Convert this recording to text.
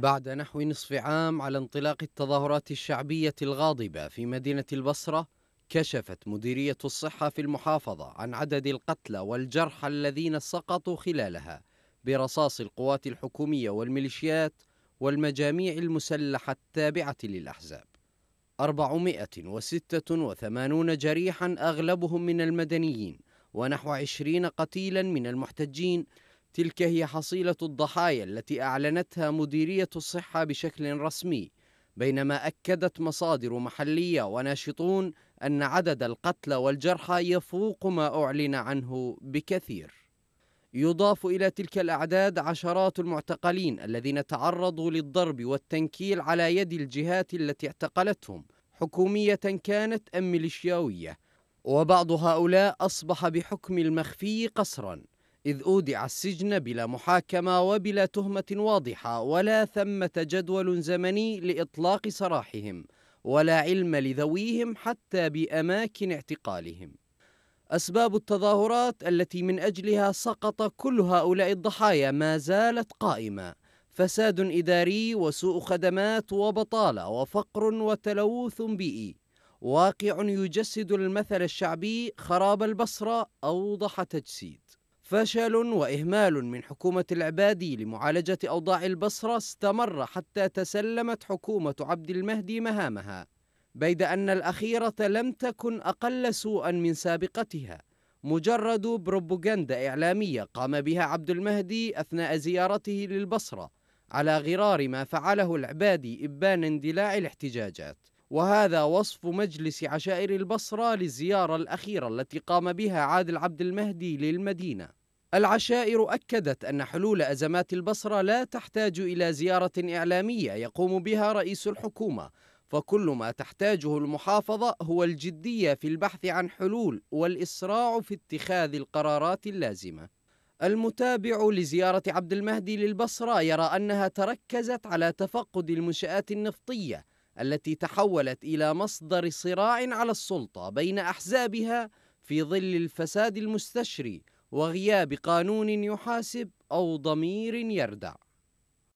بعد نحو نصف عام على انطلاق التظاهرات الشعبية الغاضبة في مدينة البصرة كشفت مديرية الصحة في المحافظة عن عدد القتلى والجرحى الذين سقطوا خلالها برصاص القوات الحكومية والميليشيات والمجاميع المسلحة التابعة للأحزاب 486 جريحا أغلبهم من المدنيين ونحو 20 قتيلا من المحتجين تلك هي حصيلة الضحايا التي أعلنتها مديرية الصحة بشكل رسمي بينما أكدت مصادر محلية وناشطون أن عدد القتلى والجرحى يفوق ما أعلن عنه بكثير يضاف إلى تلك الأعداد عشرات المعتقلين الذين تعرضوا للضرب والتنكيل على يد الجهات التي اعتقلتهم حكومية كانت أم ميليشياوية وبعض هؤلاء أصبح بحكم المخفي قسراً إذ أودع السجن بلا محاكمة وبلا تهمة واضحة ولا ثمة جدول زمني لإطلاق سراحهم ولا علم لذويهم حتى بأماكن اعتقالهم أسباب التظاهرات التي من أجلها سقط كل هؤلاء الضحايا ما زالت قائمة فساد إداري وسوء خدمات وبطالة وفقر وتلوث بيئي واقع يجسد المثل الشعبي خراب البصرة أوضح تجسيد فشل وإهمال من حكومة العبادي لمعالجة أوضاع البصرة استمر حتى تسلمت حكومة عبد المهدي مهامها بيد أن الأخيرة لم تكن أقل سوءا من سابقتها مجرد بروبوغندا إعلامية قام بها عبد المهدي أثناء زيارته للبصرة على غرار ما فعله العبادي إبان اندلاع الاحتجاجات وهذا وصف مجلس عشائر البصرة للزيارة الأخيرة التي قام بها عادل عبد المهدي للمدينة العشائر أكدت أن حلول أزمات البصرة لا تحتاج إلى زيارة إعلامية يقوم بها رئيس الحكومة فكل ما تحتاجه المحافظة هو الجدية في البحث عن حلول والإسراع في اتخاذ القرارات اللازمة المتابع لزيارة عبد المهدي للبصرة يرى أنها تركزت على تفقد المنشآت النفطية التي تحولت إلى مصدر صراع على السلطة بين أحزابها في ظل الفساد المستشري وغياب قانون يحاسب أو ضمير يردع